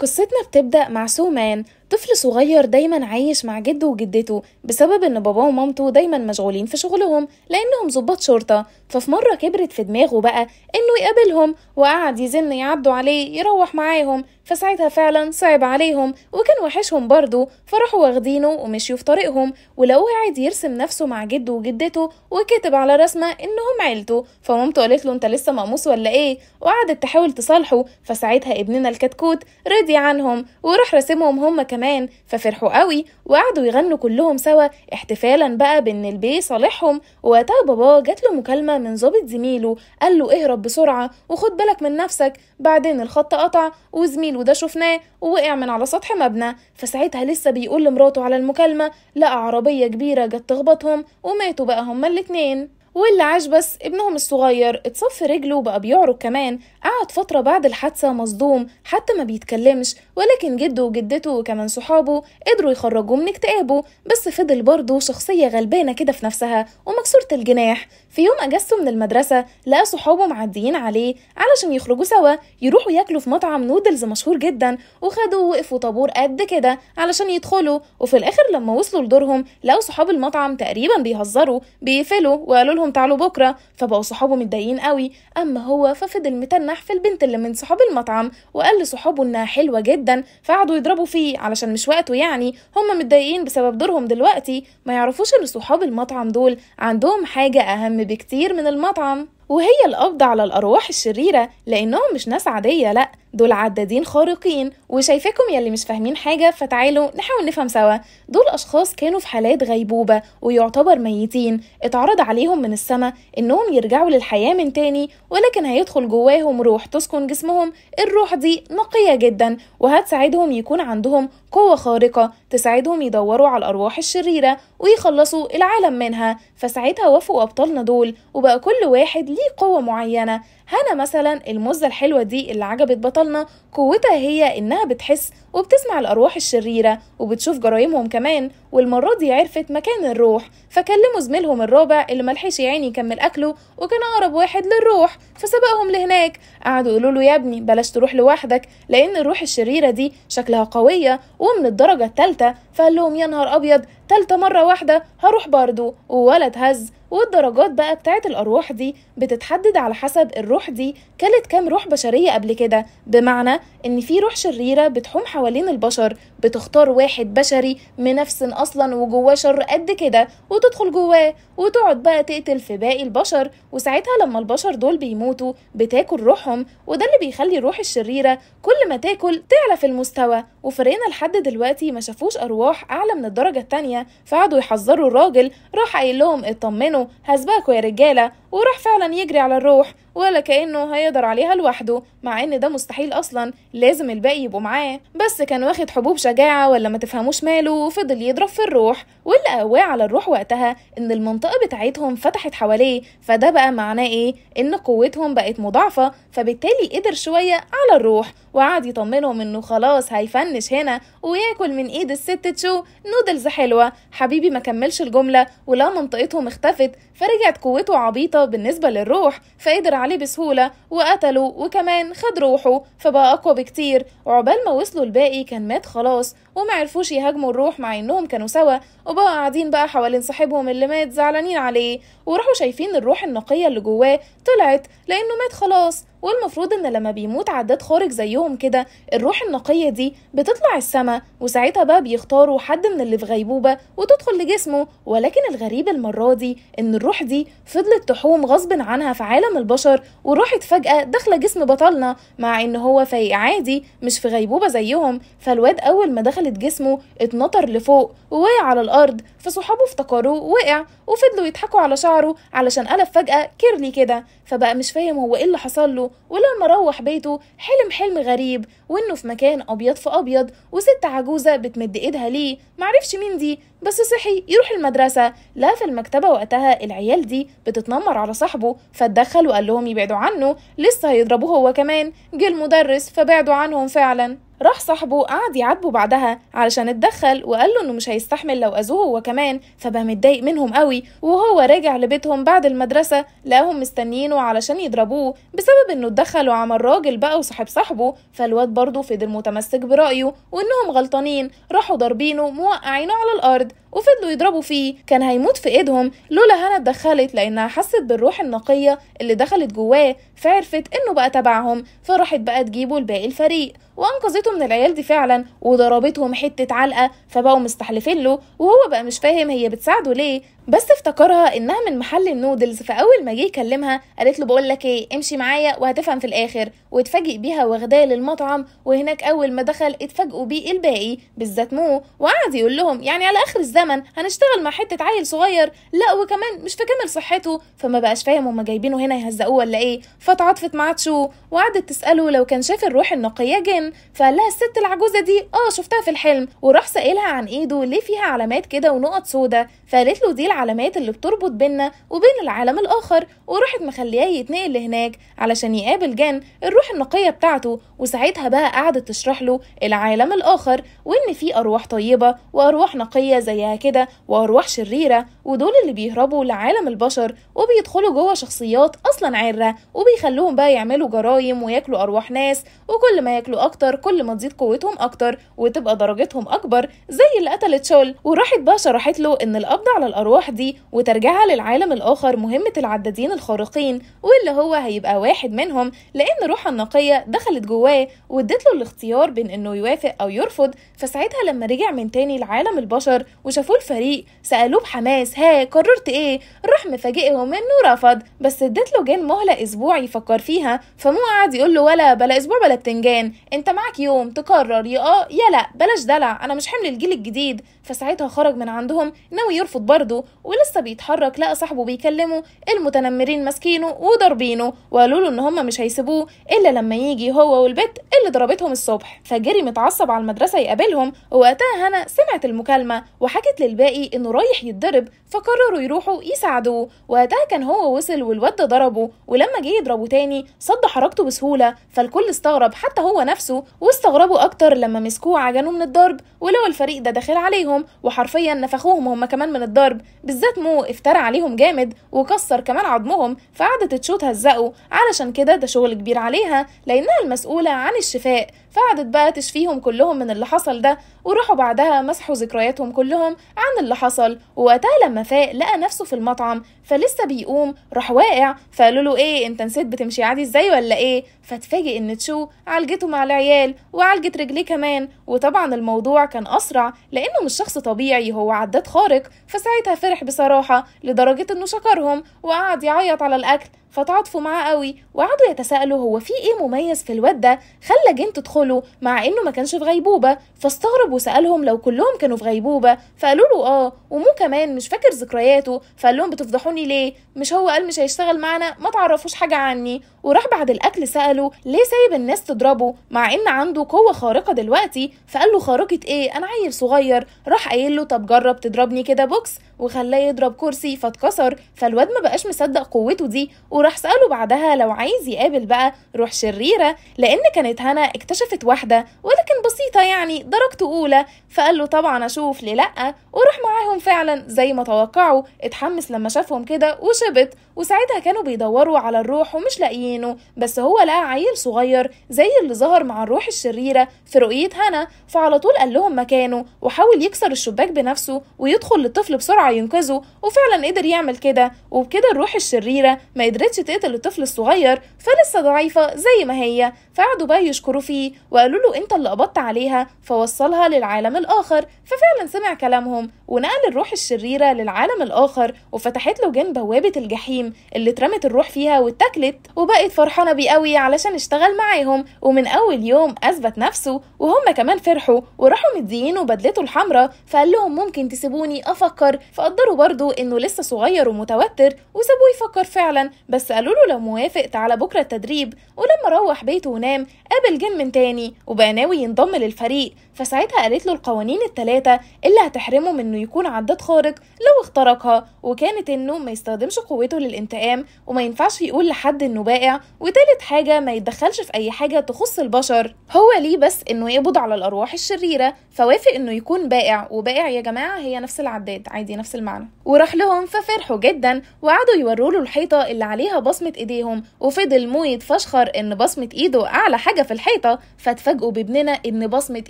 قصتنا بتبدأ مع سومان طفل صغير دايما عايش مع جده وجدته بسبب ان باباه ومامته دايما مشغولين في شغلهم لانهم ظباط شرطه ففي مره كبرت في دماغه بقى انه يقابلهم وقعد يزن يعدوا عليه يروح معاهم فساعتها فعلا صعب عليهم وكان وحشهم برضه فراحوا واخدينه ومشيوا في طريقهم ولو قاعد يرسم نفسه مع جده وجدته وكاتب على رسمه انهم عيلته فمامته قالت له انت لسه مقموص ولا ايه وقعدت تحاول تصالحه فساعتها ابننا الكتكوت رضي عنهم وراح رسمهم هم كمان كمان ففرحوا قوي وقعدوا يغنوا كلهم سوا احتفالا بقى بان البي صالحهم ووقتها باباه جات له مكالمه من ظابط زميله قال له اهرب بسرعه وخد بالك من نفسك بعدين الخط قطع وزميله ده شفناه ووقع من على سطح مبنى فساعتها لسه بيقول لمراته على المكالمه لقى عربيه كبيره جت تخبطهم وماتوا بقى هما الاتنين واللي عاش بس ابنهم الصغير اتصف رجله وبقى بيعرج كمان قعد فترة بعد الحادثة مصدوم حتى ما بيتكلمش ولكن جده وجدته وكمان صحابه قدروا يخرجوه من اكتئابه بس فضل برضه شخصية غلبانة كده في نفسها ومكسورة الجناح في يوم أجازته من المدرسة لقى صحابه معديين عليه علشان يخرجوا سوا يروحوا ياكلوا في مطعم نودلز مشهور جدا وخدوا وقفوا طابور قد كده علشان يدخلوا وفي الآخر لما وصلوا لدورهم لقوا صحاب المطعم تقريبا بيهزروا بيقفلوا وقالوا لهم تعالوا بكرة فبقوا صحابه متضايقين قوي أما هو ففضل متنح في البنت اللي من صحاب المطعم وقال لصحابه إنها حلوة جدا فقعدوا يضربوا فيه علشان مش وقته يعني هم متضايقين بسبب دورهم دلوقتي ما يعرفوش إن صحاب المطعم دول عندهم حاجة أهم بكتير من المطعم وهي القبض على الأرواح الشريرة لأنهم مش ناس عادية لأ دول عدادين خارقين وشايفاكم يلي مش فاهمين حاجة فتعالوا نحاول نفهم سوا دول أشخاص كانوا في حالات غيبوبة ويعتبر ميتين اتعرض عليهم من السماء إنهم يرجعوا للحياة من تاني ولكن هيدخل جواهم روح تسكن جسمهم الروح دي نقية جدا وهتساعدهم يكون عندهم قوة خارقة تساعدهم يدوروا على الأرواح الشريرة ويخلصوا العالم منها فساعتها وافقوا أبطالنا دول وبقى كل واحد ليه قوة معينة هنا مثلا المزة الحلوة دي اللي عجبت بطلنا قوتها هي إنها بتحس وبتسمع الأرواح الشريرة وبتشوف جرايمهم كمان والمرة دي عرفت مكان الروح فكلموا زميلهم الرابع اللي ملحقش يعني يكمل أكله وكان أقرب واحد للروح فسبقهم لهناك قعدوا يقولوا له يا ابني بلاش تروح لوحدك لأن الروح الشريرة دي شكلها قوية ومن الدرجة التالتة فقال لهم يا نهار أبيض تالتة مرة واحدة هروح برضه وولد هز والدرجات بقى بتاعت الأرواح دي بتتحدد على حسب الروح دي كلت كام روح بشرية قبل كده بمعنى إن في روح شريرة بتحوم حوالين البشر بتختار واحد بشري منفس أصلا وجواه شر قد كده وتدخل جواه وتقعد بقى تقتل في باقي البشر وساعتها لما البشر دول بيموتوا بتاكل روحهم وده اللي بيخلي الروح الشريرة كل ما تاكل تعلى في المستوى وفريقنا لحد دلوقتي ما شافوش أرواح أعلى من الدرجة التانية فقعدوا يحذروا الراجل راح قايل لهم اطمنوا عنه هزباكوا يا رجالة وراح فعلا يجري على الروح ولا كأنه هيقدر عليها لوحده مع إن ده مستحيل أصلا لازم الباقي يبقوا معاه بس كان واخد حبوب شجاعة ولا ما تفهموش ماله وفضل يضرب في الروح واللي قواه على الروح وقتها إن المنطقة بتاعتهم فتحت حواليه فده بقى معناه إيه إن قوتهم بقت مضاعفة فبالتالي قدر شوية على الروح وقعد يطمنهم إنه خلاص هيفنش هنا وياكل من إيد الست تشو نودلز حلوة حبيبي ما كملش الجملة ولا منطقتهم اختفت فرجعت قوته عبيطة بالنسبة للروح فقدر عليه بسهولة وقتلوا وكمان خد روحه فبقى أقوى بكتير وعقبال ما وصلوا الباقي كان مات خلاص وما عرفوش يهاجموا الروح مع انهم كانوا سوا وبقوا قاعدين بقى حوالين صاحبهم اللي مات زعلانين عليه وراحوا شايفين الروح النقيه اللي جواه طلعت لانه مات خلاص والمفروض ان لما بيموت عداد خارج زيهم كده الروح النقيه دي بتطلع السما وساعتها بقى بيختاروا حد من اللي في غيبوبه وتدخل لجسمه ولكن الغريب المره دي ان الروح دي فضلت تحوم غصب عنها في عالم البشر وراحت فجاه داخله جسم بطلنا مع ان هو فايق عادي مش في غيبوبه زيهم فالواد اول ما دخل فلت جسمه اتنطر لفوق ووقع على الأرض فصحابه افتكروه وقع وفضلوا يضحكوا على شعره علشان قلب فجأة كيرلي كده فبقى مش فاهم هو ايه اللي حصل له ولما روح بيته حلم حلم غريب وانه في مكان أبيض في أبيض وست عجوزة بتمد ايدها ليه معرفش مين دي بس صحي يروح المدرسة لا في المكتبة وقتها العيال دي بتتنمر على صاحبه فاتدخل وقال لهم يبعدوا عنه لسه هيضربوه هو كمان جه المدرس فبعدوا عنهم فعلا راح صاحبه قعد يعاتبه بعدها علشان اتدخل وقال له انه مش هيستحمل لو اذوه هو كمان فبقى متضايق منهم قوي وهو راجع لبيتهم بعد المدرسه لقاهم مستنيينه علشان يضربوه بسبب انه اتدخل وعمل راجل بقى وصاحب صاحبه فالواد برضه فضل متمسك برايه وانهم غلطانين راحوا ضاربينه موقعينه على الارض وفضلوا يضربوا فيه كان هيموت في ايدهم لولا هنا اتدخلت لانها حست بالروح النقيه اللي دخلت جواه فعرفت انه بقى تبعهم فراحت بقى تجيبه لباقي الفريق وانقذته من العيال دي فعلا وضربتهم حته علقه فبقوا مستحلفين له وهو بقى مش فاهم هي بتساعده ليه بس افتكرها انها من محل النودلز فاول ما جه يكلمها قالت له بقول لك ايه امشي معايا وهتفهم في الاخر واتفاجئ بيها واخداه للمطعم وهناك اول ما دخل اتفاجئوا بيه الباقي بالذات مو وقعد يقول لهم يعني على اخر الزمن هنشتغل مع حته عيل صغير لا وكمان مش في كامل صحته فما بقاش فاهم هما جايبينه هنا يهزقوه ولا ايه فتعاطفت مع تشو وقعدت تساله لو كان شاف الروح النقيه جن فقال لها الست العجوزه دي اه شفتها في الحلم وراح سائلها عن ايده ليه فيها علامات كده ونقط سودا فقالت له دي العلامات اللي بتربط بيننا وبين العالم الآخر وراحت مخلياه يتنقل لهناك علشان يقابل جان الروح النقية بتاعته وساعتها بقى قعدت تشرح له العالم الآخر وإن في أرواح طيبة وأرواح نقية زيها كده وأرواح شريرة ودول اللي بيهربوا لعالم البشر وبيدخلوا جوه شخصيات اصلا عره وبيخلوهم بقى يعملوا جرايم وياكلوا ارواح ناس وكل ما ياكلوا اكتر كل ما تزيد قوتهم اكتر وتبقى درجتهم اكبر زي اللي قتلت شول وراحت بقى شرحت له ان القبض على الارواح دي وترجيعها للعالم الاخر مهمه العدادين الخارقين واللي هو هيبقى واحد منهم لان روح النقيه دخلت جواه وادت له الاختيار بين انه يوافق او يرفض فساعتها لما رجع من تاني لعالم البشر وشافوه الفريق سالوه بحماس هاي قررت ايه راح مفاجئهم انه رفض بس اديت له جان مهله اسبوع يفكر فيها فمو قعد يقول له ولا بلا اسبوع بلا بتنجان انت معاك يوم تقرر يا اه يا لا بلاش دلع انا مش حمل الجيل الجديد فساعتها خرج من عندهم ناوي يرفض برضه ولسه بيتحرك لقى صاحبه بيكلمه المتنمرين ماسكينه وضاربينه وقالوا له ان هم مش هيسيبوه الا لما يجي هو والبت اللي ضربتهم الصبح فجري متعصب على المدرسه يقابلهم ووقتها هنا سمعت المكالمه وحكت للباقي انه رايح يتضرب فقرروا يروحوا يساعدوه وقتها كان هو وصل والواد ضربه ولما جه يضربه تاني صد حركته بسهوله فالكل استغرب حتى هو نفسه واستغربوا اكتر لما مسكوه عجنوه من الضرب ولو الفريق ده داخل عليهم عليهم وحرفيا نفخوهم هما كمان من الضرب بالذات مو افترى عليهم جامد وكسر كمان عظمهم فقعدت تشوت هزقه علشان كده ده شغل كبير عليها لانها المسؤوله عن الشفاء فقعدت بقى تشفيهم كلهم من اللي حصل ده وراحوا بعدها مسحوا ذكرياتهم كلهم عن اللي حصل ووقتها لما فاق لقى نفسه في المطعم فلسه بيقوم راح واقع فقالوا له ايه انت نسيت بتمشي عادي ازاي ولا ايه فاتفاجئ ان تشو عالجته مع العيال وعالجت رجليه كمان وطبعا الموضوع كان اسرع لانه مش شخص طبيعي هو عداد خارق فساعتها فرح بصراحه لدرجه انه شكرهم وقعد يعيط على الاكل فتعاطفوا معاه قوي وقعدوا يتساءلوا هو في ايه مميز في الواد ده خلى جين تدخله مع انه ما كانش في غيبوبه فاستغرب وسالهم لو كلهم كانوا في غيبوبه فقالوا له اه ومو كمان مش فاكر ذكرياته فقال لهم بتفضحوني ليه مش هو قال مش هيشتغل معانا ما تعرفوش حاجه عني وراح بعد الاكل ساله ليه سايب الناس تضربه مع ان عنده قوه خارقه دلوقتي فقال له خارقه ايه انا عيل صغير راح قايل له طب جرب تضربني كده بوكس وخلاه يضرب كرسي فاتكسر فالواد ما بقاش مصدق قوته دي وراح راح سأله بعدها لو عايز يقابل بقى روح شريرة لأن كانت هنا اكتشفت واحدة ولكن بسيطة يعني درجته أولى فقال له طبعا أشوف ليه لأ وراح معاهم فعلا زي ما توقعوا اتحمس لما شافهم كده وشبط وساعتها كانوا بيدوروا على الروح ومش لاقيينه بس هو لقى عيل صغير زي اللي ظهر مع الروح الشريرة في رؤية هنا فعلى طول قال لهم مكانه وحاول يكسر الشباك بنفسه ويدخل للطفل بسرعة ينقذه وفعلا قدر يعمل كده وبكده الروح الشريرة ما قدرتش قدرتش تقتل الطفل الصغير فلسه ضعيفة زي ما هي فقعدوا بقى يشكروا فيه وقالوا له انت اللي قبضت عليها فوصلها للعالم الآخر ففعلا سمع كلامهم ونقل الروح الشريرة للعالم الآخر وفتحت له جن بوابة الجحيم اللي اترمت الروح فيها واتاكلت وبقت فرحانة بيه قوي علشان اشتغل معاهم ومن أول يوم أثبت نفسه وهم كمان فرحوا وراحوا مدينينه بدلته الحمراء فقال لهم ممكن تسيبوني أفكر فقدروا برضو إنه لسه صغير ومتوتر وسابوه يفكر فعلا بس بس قالوا له لو موافق تعالى بكرة التدريب ولما روح بيته ونام قابل جن من تاني وبقى ناوي ينضم للفريق فساعتها قالت له القوانين التلاتة اللي هتحرمه من انه يكون عداد خارق لو اخترقها وكانت انه ما يستخدمش قوته للانتقام وما ينفعش يقول لحد انه بائع وتالت حاجة ما يتدخلش في اي حاجة تخص البشر هو ليه بس انه يقبض على الارواح الشريرة فوافق انه يكون بائع وبائع يا جماعة هي نفس العداد عادي نفس المعنى وراح لهم ففرحوا جدا وقعدوا يوروا له الحيطة اللي عليها بصمة ايديهم وفضل مو يتفشخر ان بصمة ايده اعلى حاجة في الحيطة فاتفاجئوا بابننا ان بصمة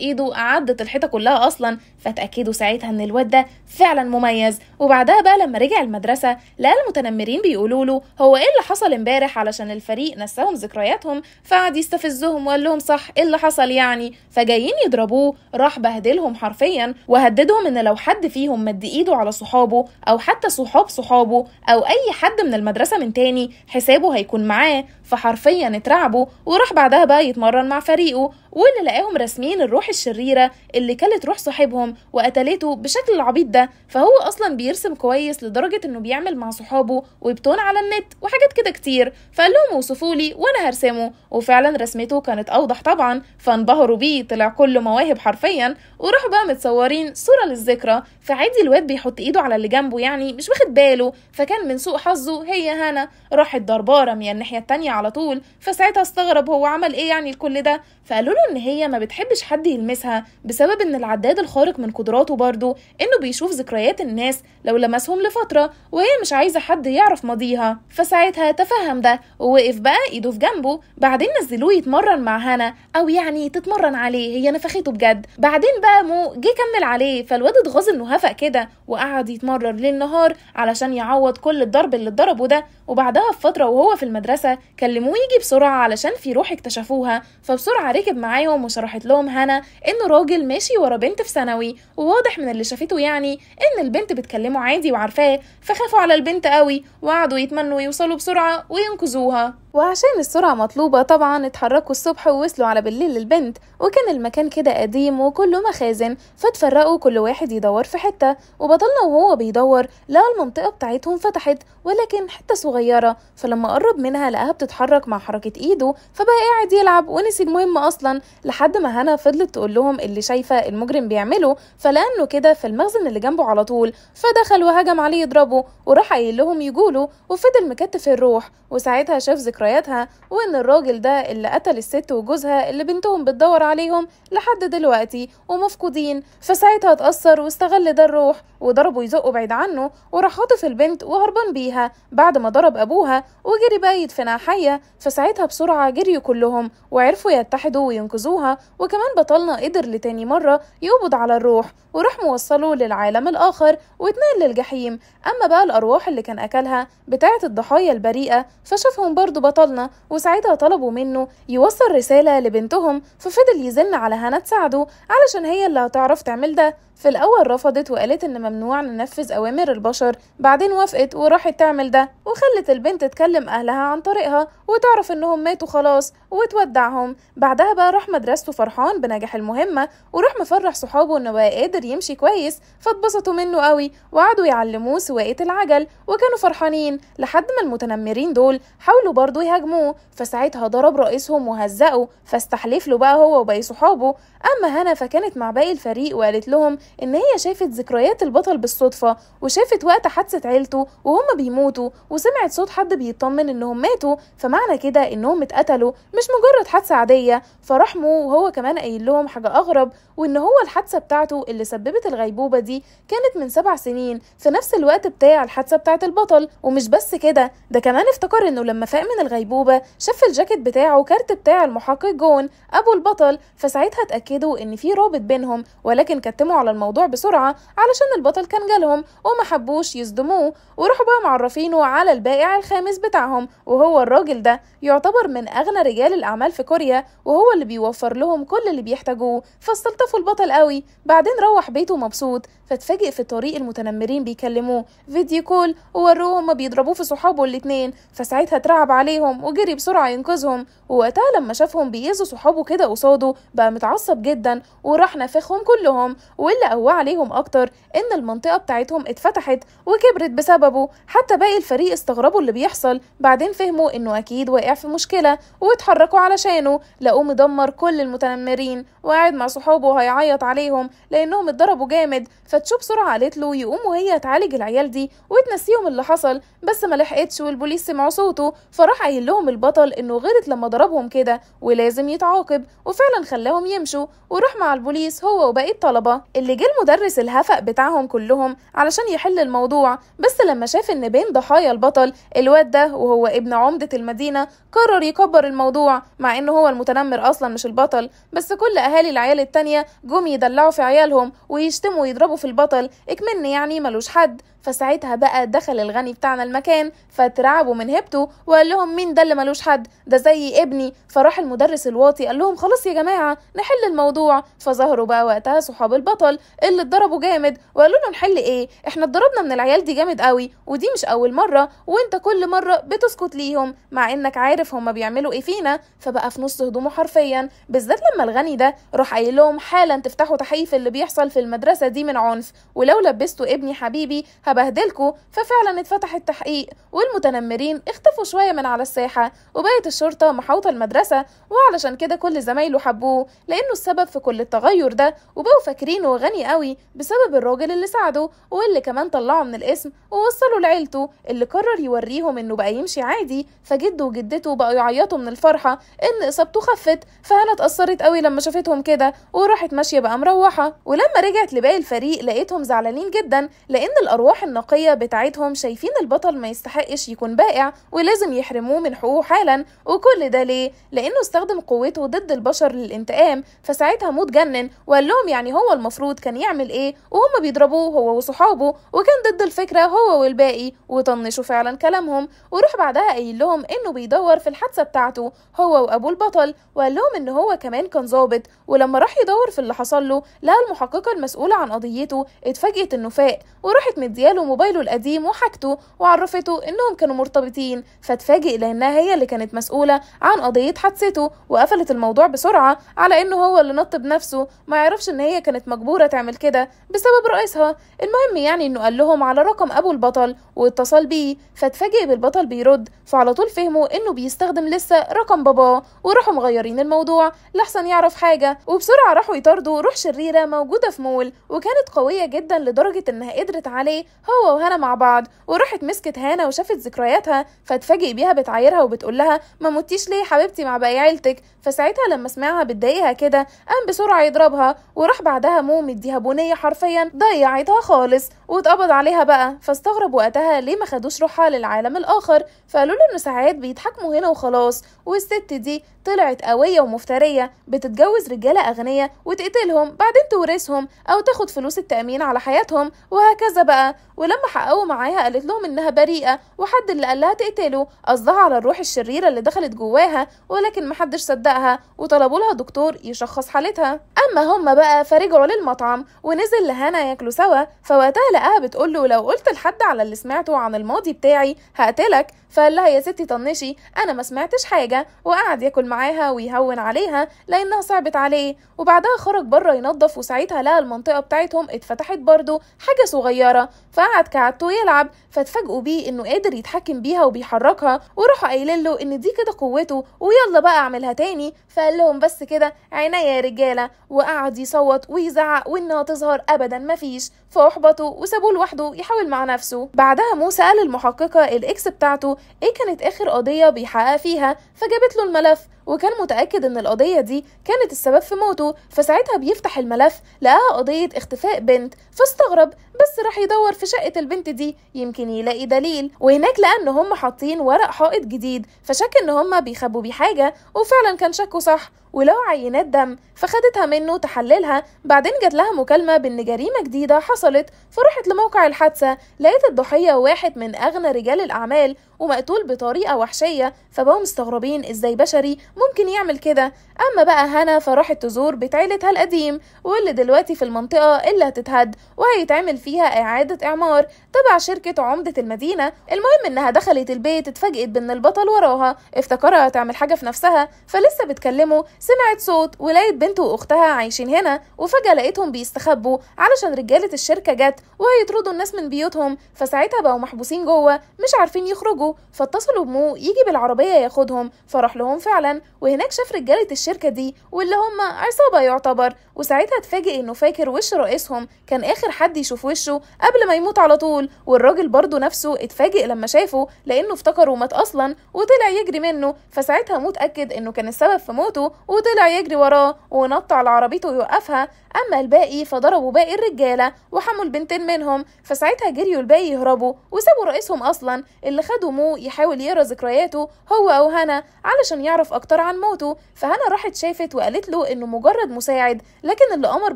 ايده عدت الحيطه كلها اصلا فتاكدوا ساعتها ان الواد ده فعلا مميز وبعدها بقى لما رجع المدرسه لقى المتنمرين بيقولوا له هو ايه اللي حصل امبارح علشان الفريق نساهم ذكرياتهم فقعد يستفزهم وقال لهم صح ايه اللي حصل يعني فجايين يضربوه راح بهدلهم حرفيا وهددهم ان لو حد فيهم مد ايده على صحابه او حتى صحاب صحابه او اي حد من المدرسه من تاني حسابه هيكون معاه فحرفيا اترعبوا وراح بعدها بقى يتمرن مع فريقه واللي لقاهم راسمين الروح الشريرة اللي كلت روح صاحبهم وقتلته بالشكل العبيط ده فهو أصلا بيرسم كويس لدرجة إنه بيعمل مع صحابه ويبتون على النت وحاجات كده كتير فقال لهم وصفولي وأنا هرسمه وفعلا رسمته كانت أوضح طبعا فانبهروا بيه طلع كله مواهب حرفيا وراحوا بقى متصورين صورة للذكرى فعادي الواد بيحط إيده على اللي جنبه يعني مش واخد باله فكان من سوء حظه هي هنا راحت ضربارة من الناحية التانية على طول فساعتها استغرب هو عمل إيه يعني لكل ده فقالوا له ان هي ما بتحبش حد يلمسها بسبب ان العداد الخارق من قدراته برضه انه بيشوف ذكريات الناس لو لمسهم لفتره وهي مش عايزه حد يعرف ماضيها فساعتها تفهم ده ووقف بقى ايده في جنبه بعدين نزلوه يتمرن مع هنا او يعني تتمرن عليه هي نفخته بجد بعدين بقى مو جه كمل عليه فالواد اتغاظ انه هفق كده وقعد يتمرن للنهار علشان يعوض كل الضرب اللي اتضربه ده وبعدها بفتره وهو في المدرسه كلموه يجي بسرعه علشان في روح اكتشفوها فبسرعه ركب معاهم وشرحت لهم هنا انه راجل ماشي ورا بنت في ثانوي وواضح من اللي شافته يعني ان البنت بتكلمه عادي وعارفاه فخافوا على البنت قوي وقعدوا يتمنوا يوصلوا بسرعه وينقذوها وعشان السرعة مطلوبة طبعا اتحركوا الصبح ووصلوا على بالليل للبنت وكان المكان كده قديم وكله مخازن فاتفرقوا كل واحد يدور في حتة وبطلنا وهو بيدور لقى المنطقة بتاعتهم فتحت ولكن حتة صغيرة فلما قرب منها لقاها بتتحرك مع حركة ايده فبقى قاعد يلعب ونسي المهم اصلا لحد ما هنا فضلت تقول لهم اللي شايفة المجرم بيعمله فلأنه كده في المخزن اللي جنبه على طول فدخل وهجم عليه يضربه وراح قايل لهم يقولوا وفضل مكتف الروح وساعتها شاف ذكرياتها وان الراجل ده اللي قتل الست وجوزها اللي بنتهم بتدور عليهم لحد دلوقتي ومفقودين فساعتها اتأثر واستغل ده الروح وضربه يزقه بعيد عنه وراح خاطف البنت وهربان بيها بعد ما ضرب أبوها وجري بقى يدفنها حية فساعتها بسرعة جريوا كلهم وعرفوا يتحدوا وينقذوها وكمان بطلنا قدر لتاني مرة يقبض على الروح وراح موصله للعالم الآخر واتنقل للجحيم أما بقى الأرواح اللي كان أكلها بتاعة الضحايا البريئة فشافهم برضو بطلنا وساعتها طلبوا منه يوصل رسالة لبنتهم ففضل يزن على هنا تساعده علشان هي اللي هتعرف تعمل ده في الأول رفضت وقالت إن ممنوع ننفذ أوامر البشر بعدين وافقت وراحت تعمل ده وخلت البنت تكلم أهلها عن طريقها وتعرف إنهم ماتوا خلاص وتودعهم بعدها بقى راح مدرسته فرحان بنجاح المهمة وراح مفرح صحابه إنه بقى قادر يمشي كويس فاتبسطوا منه قوي وقعدوا يعلموه سواقة العجل وكانوا فرحانين لحد ما المتنمرين دول حاولوا برضه يهاجموه فساعتها ضرب رئيسهم وهزقه فاستحلف له بقى هو وباقي صحابه أما هنا فكانت مع باقي الفريق وقالت لهم إن هي شافت ذكريات البشر البطل بالصدفة وشافت وقت حادثة عيلته وهم بيموتوا وسمعت صوت حد بيطمن انهم ماتوا فمعنى كده انهم اتقتلوا مش مجرد حادثة عادية فراح مو وهو كمان قايل لهم حاجة اغرب وان هو الحادثة بتاعته اللي سببت الغيبوبة دي كانت من سبع سنين في نفس الوقت بتاع الحادثة بتاعت البطل ومش بس كده ده كمان افتكر انه لما فاق من الغيبوبة شاف الجاكيت بتاعه كارت بتاع المحقق جون ابو البطل فساعتها اتأكدوا ان في رابط بينهم ولكن كتموا على الموضوع بسرعة علشان البطل البطل كان جالهم وما حبوش يصدموه وراحوا بقى معرفينه على البائع الخامس بتاعهم وهو الراجل ده يعتبر من أغنى رجال الأعمال في كوريا وهو اللي بيوفر لهم كل اللي بيحتاجوه فاستلطفوا البطل قوي بعدين روح بيته مبسوط فاتفاجئ في الطريق المتنمرين بيكلموه فيديو كول ووروه هما بيضربوه في صحابه الاتنين فساعتها اترعب عليهم وجري بسرعة ينقذهم ووقتها لما شافهم بيأذوا صحابه كده قصاده بقى متعصب جدا وراح نفخهم كلهم واللي قواه عليهم أكتر إن المنطقة بتاعتهم اتفتحت وكبرت بسببه حتى باقي الفريق استغربوا اللي بيحصل بعدين فهموا انه اكيد واقع في مشكلة واتحركوا علشانه لقوه مدمر كل المتنمرين وقاعد مع صحابه وهيعيط عليهم لانهم اتضربوا جامد فتشو بسرعه قالت له يقوم وهي تعالج العيال دي وتنسيهم اللي حصل بس ما لحقتش والبوليس سمعوا صوته فراح قايل لهم البطل انه غلط لما ضربهم كده ولازم يتعاقب وفعلا خلاهم يمشوا وراح مع البوليس هو وباقي الطلبه اللي جه المدرس الهفق بتاعهم كلهم علشان يحل الموضوع بس لما شاف ان بين ضحايا البطل الواد ده وهو ابن عمده المدينه قرر يكبر الموضوع مع انه هو المتنمر اصلا مش البطل بس كل اهالي اهالي العيال التانية جم يدلعوا في عيالهم ويشتموا ويضربوا في البطل اكمن يعني ملوش حد فساعتها بقى دخل الغني بتاعنا المكان فترعبوا من هيبته وقال لهم مين ده اللي ملوش حد ده زي ابني فراح المدرس الواطي قال لهم خلاص يا جماعه نحل الموضوع فظهروا بقى وقتها صحاب البطل اللي اتضربوا جامد وقالوا له نحل ايه احنا اتضربنا من العيال دي جامد قوي ودي مش اول مره وانت كل مره بتسكت ليهم مع انك عارف هما بيعملوا ايه فينا فبقى في نص هدومه حرفيا بالذات لما الغني ده راح قايل لهم حالا تفتحوا تحقيق اللي بيحصل في المدرسه دي من عنف ولو لبستوا ابني حبيبي هبهدلكوا ففعلا اتفتح التحقيق والمتنمرين اختفوا شوية من على الساحة وبقت الشرطة محاوطة المدرسة وعلشان كده كل زمايله حبوه لأنه السبب في كل التغير ده وبقوا فاكرينه غني قوي بسبب الراجل اللي ساعده واللي كمان طلعه من الاسم ووصله لعيلته اللي قرر يوريهم انه بقى يمشي عادي فجده وجدته بقوا يعيطوا من الفرحة ان اصابته خفت فهنا اتأثرت قوي لما شافتهم كده وراحت ماشية بقى مروحة ولما رجعت لباقي الفريق لقيتهم زعلانين جدا لأن الأرواح الأرواح النقية بتاعتهم شايفين البطل ما يستحقش يكون بائع ولازم يحرموه من حقوقه حالا وكل ده ليه؟ لأنه استخدم قوته ضد البشر للانتقام فساعتها موت جنن وقال لهم يعني هو المفروض كان يعمل ايه وهم بيضربوه هو وصحابه وكان ضد الفكرة هو والباقي وطنشوا فعلا كلامهم وروح بعدها قايل لهم انه بيدور في الحادثة بتاعته هو وأبو البطل وقال لهم ان هو كمان كان ظابط ولما راح يدور في اللي حصل له لقى المحققة المسؤولة عن قضيته اتفاجئت انه فاق وراحت مدياه جاله موبايله القديم وحاجته وعرفته انهم كانوا مرتبطين فتفاجئ لانها هي اللي كانت مسؤوله عن قضيه حادثته وقفلت الموضوع بسرعه على انه هو اللي نط بنفسه ما يعرفش ان هي كانت مجبوره تعمل كده بسبب رئيسها المهم يعني انه قال لهم على رقم ابو البطل واتصل بيه فتفاجئ بالبطل بيرد فعلى طول فهموا انه بيستخدم لسه رقم باباه وراحوا مغيرين الموضوع لحسن يعرف حاجه وبسرعه راحوا يطاردوا روح شريره موجوده في مول وكانت قويه جدا لدرجه انها قدرت عليه هو وهنا مع بعض وراحت مسكت هانا وشافت ذكرياتها فتفاجئ بيها بتعايرها وبتقول لها ما متيش ليه حبيبتي مع باقي عيلتك فساعتها لما سمعها بتضايقها كده قام بسرعه يضربها وراح بعدها مو مديها بنيه حرفيا ضيعتها خالص واتقبض عليها بقى فاستغرب وقتها ليه ما خدوش روحها للعالم الاخر فقالوا له انه ساعات بيتحاكموا هنا وخلاص والست دي طلعت قويه ومفتريه بتتجوز رجاله اغنياء وتقتلهم بعدين تورثهم او تاخد فلوس التامين على حياتهم وهكذا بقى ولما حققوا معاها قالت لهم انها بريئه وحد اللي قالها تقتله قصدها على الروح الشريره اللي دخلت جواها ولكن محدش صدقها حقها وطلبوا لها دكتور يشخص حالتها اما هما بقى فرجعوا للمطعم ونزل لهنا ياكلوا سوا فوقتها لقاها بتقول له لو قلت لحد على اللي سمعته عن الماضي بتاعي هقتلك فقال لها يا ستي طنشي انا ما سمعتش حاجه وقعد ياكل معاها ويهون عليها لانها صعبت عليه وبعدها خرج بره ينظف وساعتها لقى المنطقه بتاعتهم اتفتحت برده حاجه صغيره فقعد كعدته يلعب فاتفاجئوا بيه انه قادر يتحكم بيها وبيحركها وراحوا قايلين له ان دي كده قوته ويلا بقى اعملها تاني تاني فقال لهم بس كده عينيا يا رجاله وقعد يصوت ويزعق وانها تظهر ابدا مفيش فاحبطوا وسابوه لوحده يحاول مع نفسه بعدها موسى قال المحققه الاكس بتاعته ايه كانت اخر قضيه بيحقق فيها فجابت له الملف وكان متأكد إن القضية دي كانت السبب في موته فساعتها بيفتح الملف لقاها قضية اختفاء بنت فاستغرب بس راح يدور في شقة البنت دي يمكن يلاقي دليل وهناك لقى ان هم حاطين ورق حائط جديد فشك ان هم بيخبوا بيه حاجة وفعلا كان شكه صح ولو عينات دم فخدتها منه تحللها بعدين جات لها مكالمة بإن جريمة جديدة حصلت فراحت لموقع الحادثة لقيت الضحية واحد من أغنى رجال الأعمال ومقتول بطريقة وحشية فبقوا مستغربين إزاي بشري ممكن يعمل كده أما بقى هنا فراحت تزور بيت عيلتها القديم واللي دلوقتي في المنطقة اللي هتتهد وهيتعمل فيها إعادة إعمار تبع شركة عمدة المدينة المهم إنها دخلت البيت اتفاجئت بإن البطل وراها افتكرها تعمل حاجة في نفسها فلسه بتكلمه سمعت صوت ولقيت بنت واختها عايشين هنا وفجاه لقيتهم بيستخبوا علشان رجاله الشركه جت وهيطردوا الناس من بيوتهم فساعتها بقوا محبوسين جوه مش عارفين يخرجوا فاتصلوا بمو يجي بالعربيه ياخدهم فراح لهم فعلا وهناك شاف رجاله الشركه دي واللي هم عصابه يعتبر وساعتها اتفاجئ انه فاكر وش رئيسهم كان اخر حد يشوف وشه قبل ما يموت على طول والراجل برضه نفسه اتفاجئ لما شافه لانه افتكره مات اصلا وطلع يجري منه فساعتها مو انه كان السبب في موته وطلع يجري وراه ونط على عربيته ويوقفها أما الباقي فضربوا باقي الرجالة وحموا البنتين منهم فساعتها جريوا الباقي يهربوا وسابوا رئيسهم أصلا اللي خدوا مو يحاول يقرا ذكرياته هو أو هنا علشان يعرف أكتر عن موته فهنا راحت شافت وقالت له إنه مجرد مساعد لكن اللي قمر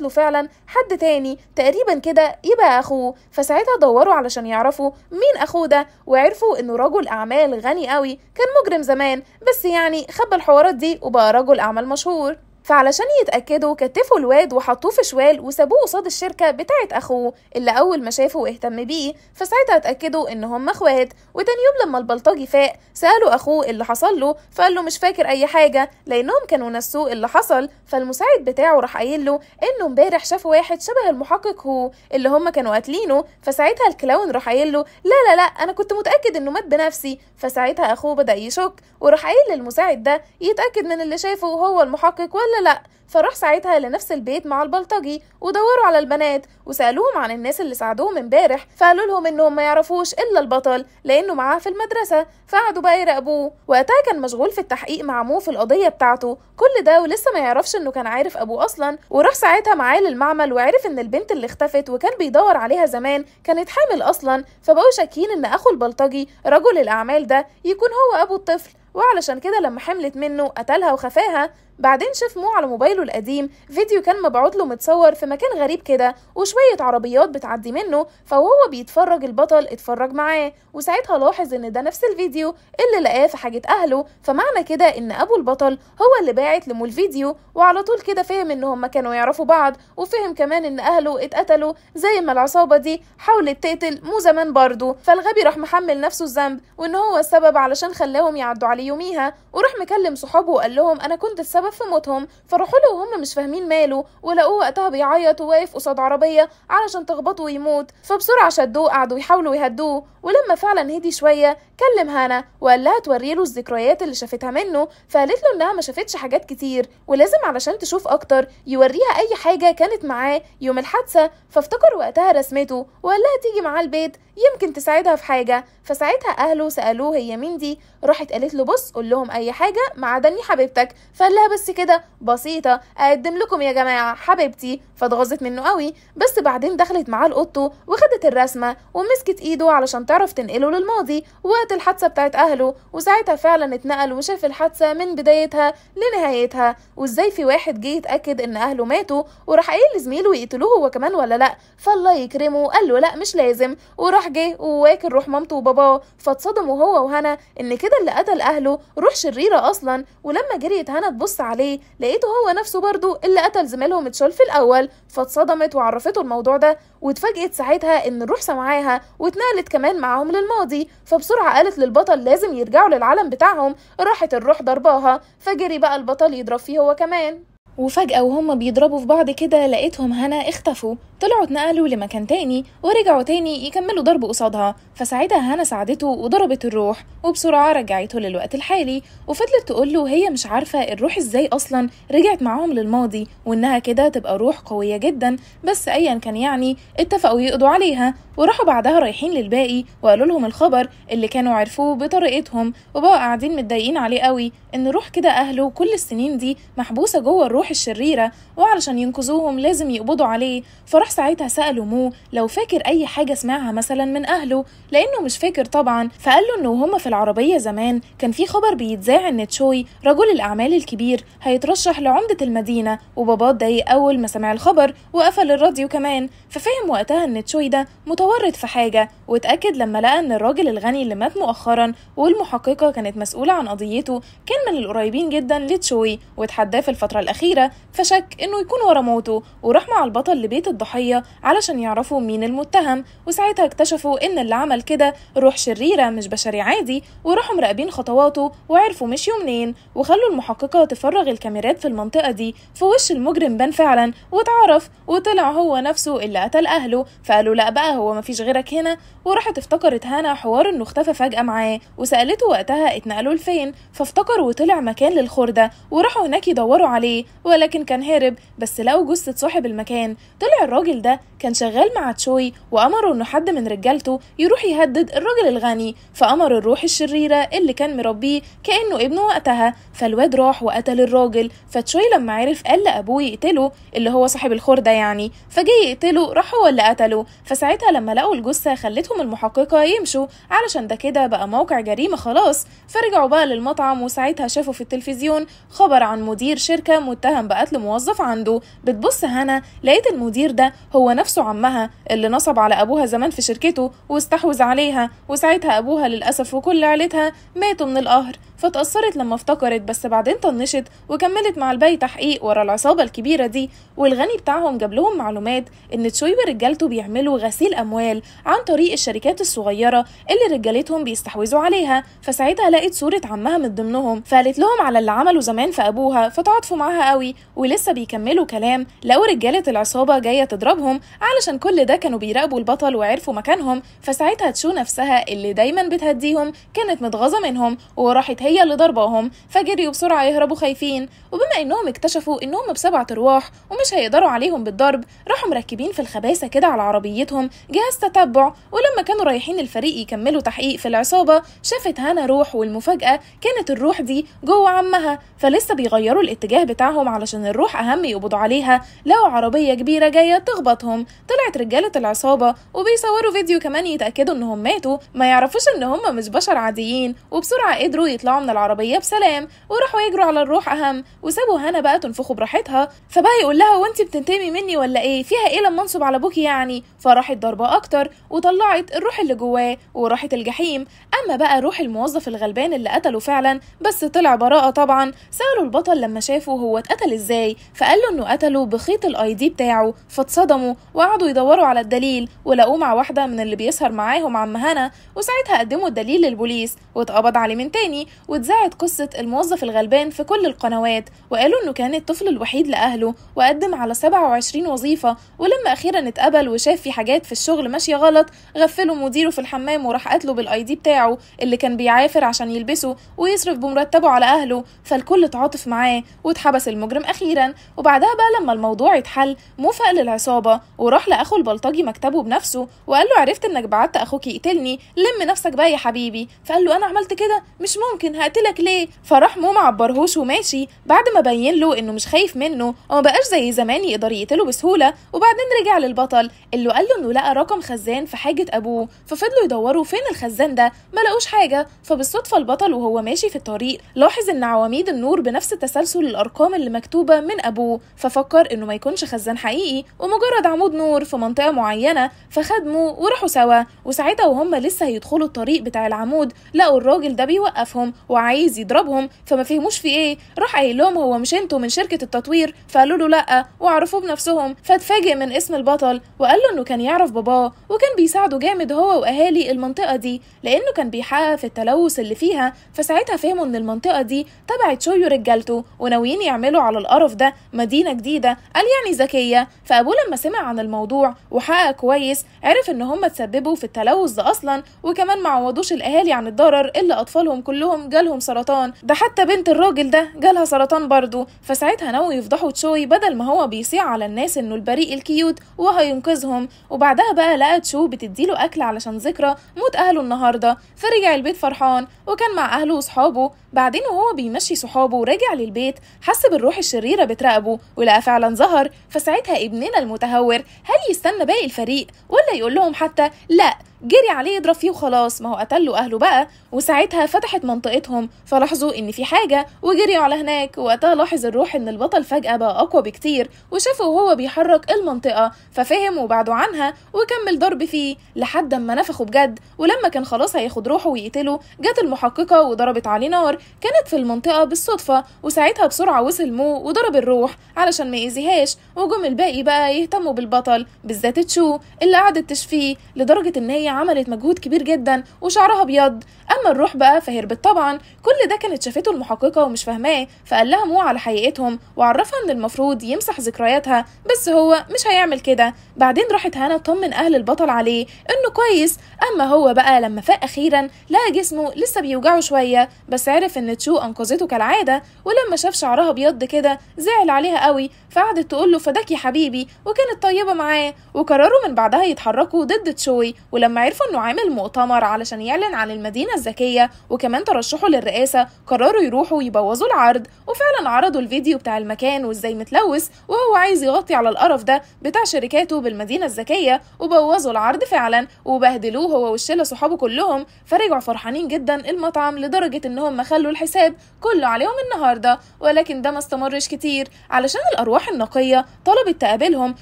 له فعلا حد تاني تقريبا كده يبقى أخوه فساعتها دوروا علشان يعرفوا مين أخوه ده وعرفوا إنه رجل أعمال غني قوي كان مجرم زمان بس يعني خبى الحوارات دي وبقى رجل أعمل مشهور فعلشان يتأكدوا كتفوا الواد وحطوه في شوال وسابوه قصاد الشركة بتاعة أخوه اللي أول ما شافه واهتم بيه فساعتها اتأكدوا إن هم إخوات وتاني يوم لما البلطجي فاق سألوا أخوه اللي حصل له فقال له مش فاكر أي حاجة لأنهم كانوا نسوه اللي حصل فالمساعد بتاعه راح قايل له إنه امبارح شاف واحد شبه المحقق هو اللي هم كانوا قاتلينه فساعتها الكلاون راح قايل له لا لا لا أنا كنت متأكد إنه مات بنفسي فساعتها أخوه بدأ يشك وراح قايل للمساعد ده يتأكد من اللي شافه هو المحقق ولا ولا لأ فراح ساعتها لنفس البيت مع البلطجي ودوروا على البنات وسالوهم عن الناس اللي ساعدوهم امبارح فقالوا لهم انهم ما يعرفوش الا البطل لانه معاه في المدرسه فقعدوا بقى يراقبوه وقتها كان مشغول في التحقيق مع مو في القضيه بتاعته كل ده ولسه ما يعرفش انه كان عارف ابوه اصلا وراح ساعتها معاه للمعمل وعرف ان البنت اللي اختفت وكان بيدور عليها زمان كانت حامل اصلا فبقوا شاكين ان اخو البلطجي رجل الاعمال ده يكون هو ابو الطفل وعلشان كده لما حملت منه قتلها وخفاها بعدين شاف مو على موبايله القديم فيديو كان مبعوت له متصور في مكان غريب كده وشوية عربيات بتعدي منه فهو بيتفرج البطل اتفرج معاه وساعتها لاحظ ان ده نفس الفيديو اللي لقاه في حاجة اهله فمعنى كده ان ابو البطل هو اللي باعت لمو الفيديو وعلى طول كده فهم ان هما كانوا يعرفوا بعض وفهم كمان ان اهله اتقتلوا زي ما العصابة دي حاولت تقتل مو زمان برضه فالغبي راح محمل نفسه الذنب وان هو السبب علشان خلاهم يعدوا عليه يوميها وراح مكلم صحابه وقال لهم انا كنت السبب في موتهم فراحوا له وهم مش فاهمين ماله ولقوه وقتها بيعيط وواقف قصاد عربيه علشان تخبطه ويموت فبسرعه شدوه قعدوا يحاولوا يهدوه ولما فعلا هدي شويه كلم هانا وقال لها توريله الذكريات اللي شافتها منه فقالت له انها ما شافتش حاجات كتير ولازم علشان تشوف اكتر يوريها اي حاجه كانت معاه يوم الحادثه فافتكر وقتها رسمته وقال لها تيجي معاه البيت يمكن تساعدها في حاجه فساعتها اهله سالوه هي مين دي راحت قالت له بص قول لهم اي حاجه ما عدا حبيبتك فقال لها بس بس كده بسيطة أقدم لكم يا جماعة حبيبتي فاتغاظت منه قوي بس بعدين دخلت معاه لأوضته وخدت الرسمة ومسكت إيده علشان تعرف تنقله للماضي وقت الحادثة بتاعت أهله وساعتها فعلا اتنقل وشاف الحادثة من بدايتها لنهايتها وإزاي في واحد جه يتأكد إن أهله ماتوا وراح قايل لزميله يقتلوه هو كمان ولا لأ فالله يكرمه قال له لأ مش لازم وراح جه وواكل روح مامته وباباه فاتصدموا هو وهنا إن كده اللي قتل أهله روح شريرة أصلا ولما جريت هنا تبص عليه لقيته هو نفسه برضه اللي قتل زميلهم تشول في الاول فاتصدمت وعرفته الموضوع ده واتفاجئت ساعتها ان الروح سمعاها واتنقلت كمان معاهم للماضي فبسرعه قالت للبطل لازم يرجعوا للعالم بتاعهم راحت الروح ضرباها فجري بقى البطل يضرب فيه هو كمان وفجأة وهم بيضربوا في بعض كده لقيتهم هنا اختفوا طلعوا اتنقلوا لمكان تاني ورجعوا تاني يكملوا ضرب قصادها فساعتها هنا ساعدته وضربت الروح وبسرعة رجعته للوقت الحالي وفضلت تقوله هي مش عارفة الروح ازاي اصلا رجعت معاهم للماضي وانها كده تبقى روح قوية جدا بس ايا كان يعني اتفقوا يقضوا عليها وراحوا بعدها رايحين للباقي وقالوا لهم الخبر اللي كانوا عرفوه بطريقتهم وبقوا قاعدين متضايقين عليه قوي ان روح كده اهله كل السنين دي محبوسة جوه الروح الروح الشريرة وعلشان ينقذوهم لازم يقبضوا عليه فراح ساعتها سأله مو لو فاكر أي حاجة سمعها مثلا من أهله لأنه مش فاكر طبعا فقال له إنه هما في العربية زمان كان في خبر بيتذاع إن تشوي رجل الأعمال الكبير هيترشح لعمدة المدينة وباباه اتضايق أول ما سمع الخبر وقفل الراديو كمان ففهم وقتها إن تشوي ده متورط في حاجة واتأكد لما لقى إن الراجل الغني اللي مات مؤخرا والمحققة كانت مسؤولة عن قضيته كان من القريبين جدا لتشوي واتحداه في الفترة الأخيرة الأخيرة فشك إنه يكون ورا موته وراح مع البطل لبيت الضحية علشان يعرفوا مين المتهم وساعتها اكتشفوا إن اللي عمل كده روح شريرة مش بشري عادي وراحوا مراقبين خطواته وعرفوا مشيوا منين وخلوا المحققة تفرغ الكاميرات في المنطقة دي فوش المجرم بان فعلا واتعرف وطلع هو نفسه اللي قتل أهله فقالوا لأ بقى هو مفيش غيرك هنا وراحت افتكرت هانا حوار إنه اختفى فجأة معاه وسألته وقتها اتنقلوا لفين فافتكر وطلع مكان للخردة وراحوا هناك يدوروا عليه ولكن كان هرب بس لقوا جثة صاحب المكان طلع الراجل ده كان شغال مع تشوي وأمره إنه حد من رجالته يروح يهدد الراجل الغني فأمر الروح الشريرة اللي كان مربيه كأنه ابنه وقتها فالواد راح وقتل الراجل فتشوي لما عرف قال لأبوه يقتله اللي هو صاحب الخردة يعني فجاي يقتله راح هو اللي قتله فساعتها لما لقوا الجثة خلتهم المحققة يمشوا علشان ده كده بقى موقع جريمة خلاص فرجعوا بقى للمطعم وساعتها شافوا في التلفزيون خبر عن مدير شركة متهم سهم انبقت لموظف عنده بتبص هنا لقيت المدير ده هو نفسه عمها اللي نصب على أبوها زمان في شركته واستحوذ عليها وساعتها أبوها للأسف وكل عيلتها ماتوا من القهر فاتأثرت لما افتكرت بس بعدين طنشت وكملت مع الباقي تحقيق ورا العصابة الكبيرة دي والغني بتاعهم جاب لهم معلومات إن تشوي ورجالته بيعملوا غسيل أموال عن طريق الشركات الصغيرة اللي رجالتهم بيستحوذوا عليها فساعتها لقت صورة عمها من ضمنهم فقالت لهم على اللي عمله زمان في أبوها فتعاطفوا معاها قوي ولسه بيكملوا كلام لقوا رجالة العصابة جاية تضربهم علشان كل ده كانوا بيراقبوا البطل وعرفوا مكانهم فساعتها تشو نفسها اللي دايما بتهديهم كانت متغاظة منهم وراحت هي هي اللي ضرباهم فجريوا بسرعة يهربوا خايفين وبما إنهم اكتشفوا إنهم بسبعة أرواح ومش هيقدروا عليهم بالضرب راحوا مركبين في الخباثة كده على عربيتهم جهاز تتبع ولما كانوا رايحين الفريق يكملوا تحقيق في العصابة شافت هانا روح والمفاجأة كانت الروح دي جوه عمها فلسه بيغيروا الاتجاه بتاعهم علشان الروح أهم يقبضوا عليها لقوا عربية كبيرة جاية تخبطهم طلعت رجالة العصابة وبيصوروا فيديو كمان يتأكدوا إنهم ماتوا ما يعرفوش إن هم مش بشر عاديين وبسرعة قدروا يطلعوا من العربية بسلام وراحوا يجروا على الروح أهم وسابوا هنا بقى تنفخوا براحتها فبقى يقول لها وانت بتنتمي مني ولا ايه فيها ايه لما انصب على ابوكي يعني فراحت ضربة أكتر وطلعت الروح اللي جواه وراحت الجحيم أما بقى روح الموظف الغلبان اللي قتله فعلا بس طلع براءة طبعا سألوا البطل لما شافه هو اتقتل ازاي فقال له انه قتله بخيط الاي دي بتاعه فاتصدموا وقعدوا يدوروا على الدليل ولقوه مع واحدة من اللي بيسهر معاهم عم هنا وساعتها قدموا الدليل للبوليس واتقبض عليه من تاني واتذاعت قصة الموظف الغلبان في كل القنوات وقالوا إنه كان الطفل الوحيد لأهله وقدم على 27 وظيفة ولما أخيرا اتقبل وشاف في حاجات في الشغل ماشية غلط غفله مديره في الحمام وراح قتله بالاي دي بتاعه اللي كان بيعافر عشان يلبسه ويصرف بمرتبه على أهله فالكل تعاطف معاه واتحبس المجرم أخيرا وبعدها بقى لما الموضوع اتحل موفق للعصابة وراح لأخو البلطجي مكتبه بنفسه وقال له عرفت إنك بعت أخوك يقتلني لم نفسك بقى يا حبيبي فقال له أنا عملت كده مش ممكن هقتلك ليه فراح مو معبرهوش وماشي بعد ما بين له انه مش خايف منه وما بقاش زي زمان يقدر يقتله بسهوله وبعدين رجع للبطل اللي قال له انه لقى رقم خزان في حاجه ابوه ففضلوا يدوروا فين الخزان ده ما لقوش حاجه فبالصدفه البطل وهو ماشي في الطريق لاحظ ان عواميد النور بنفس تسلسل الارقام اللي مكتوبه من ابوه ففكر انه ما يكونش خزان حقيقي ومجرد عمود نور في منطقه معينه فخدمه وراحوا سوا وساعتها وهم لسه هيدخلوا الطريق بتاع العمود لقوا الراجل ده بيوقفهم وعايز يضربهم فما فهموش في ايه راح قايل لهم هو مش انتوا من شركه التطوير فقالوا له لا وعرفوه بنفسهم فاتفاجئ من اسم البطل وقال له انه كان يعرف باباه وكان بيساعده جامد هو واهالي المنطقه دي لانه كان بيحقق في التلوث اللي فيها فساعتها فهموا ان المنطقه دي تبعت شويو رجالته وناويين يعملوا على القرف ده مدينه جديده قال يعني ذكيه فابوه لما سمع عن الموضوع وحقق كويس عرف ان هم تسببوا في التلوث ده اصلا وكمان ما عوضوش الاهالي عن الضرر اللي اطفالهم كلهم جا جالهم سرطان ده حتى بنت الراجل ده جالها سرطان برضه فساعتها ناوي يفضحوا تشوي بدل ما هو بيصيع على الناس انه البريء الكيوت وهينقذهم وبعدها بقى لقى تشو بتديله اكل علشان ذكرى موت اهله النهارده فرجع البيت فرحان وكان مع اهله وصحابه بعدين وهو بيمشي صحابه وراجع للبيت حس بالروح الشريره بتراقبه ولقى فعلا ظهر فساعتها ابننا المتهور هل يستنى باقي الفريق ولا يقول لهم حتى لا جري عليه يضرب فيه وخلاص ما هو قتله اهله بقى وساعتها فتحت منطقتهم فلاحظوا ان في حاجه وجريوا على هناك وقتها لاحظ الروح ان البطل فجاه بقى اقوى بكتير وشافه وهو بيحرك المنطقه ففهم وبعده عنها وكمل ضرب فيه لحد ما نفخه بجد ولما كان خلاص هياخد روحه ويقتله جت المحققه وضربت عليه نار كانت في المنطقه بالصدفه وساعتها بسرعه وصل مو وضرب الروح علشان ما يأذيهاش وجم الباقي بقى يهتموا بالبطل بالذات تشو اللي قعدت تشفيه لدرجه ان هي عملت مجهود كبير جدا وشعرها ابيض اما الروح بقى فهربت طبعا كل ده كانت شافته المحققه ومش فاهماه فقال لها مو على حقيقتهم وعرفها ان المفروض يمسح ذكرياتها بس هو مش هيعمل كده بعدين راحت هانا تطمن اهل البطل عليه انه كويس اما هو بقى لما فاق اخيرا لقى جسمه لسه بيوجعه شويه بس عرف ان تشو انقذته كالعاده ولما شاف شعرها ابيض كده زعل عليها قوي فقعدت تقول له فداك يا حبيبي وكانت طيبه معاه وقرروا من بعدها يتحركوا ضد تشوي ولما لما عرفوا انه عامل مؤتمر علشان يعلن عن المدينه الذكيه وكمان ترشحه للرئاسه قرروا يروحوا يبوظوا العرض وفعلا عرضوا الفيديو بتاع المكان وازاي متلوث وهو عايز يغطي على القرف ده بتاع شركاته بالمدينه الذكيه وبوظوا العرض فعلا وبهدلوه هو والشله صحابه كلهم فرجعوا فرحانين جدا المطعم لدرجه انهم ما خلوا الحساب كله عليهم النهارده ولكن ده ما استمرش كتير علشان الارواح النقيه طلبت تقابلهم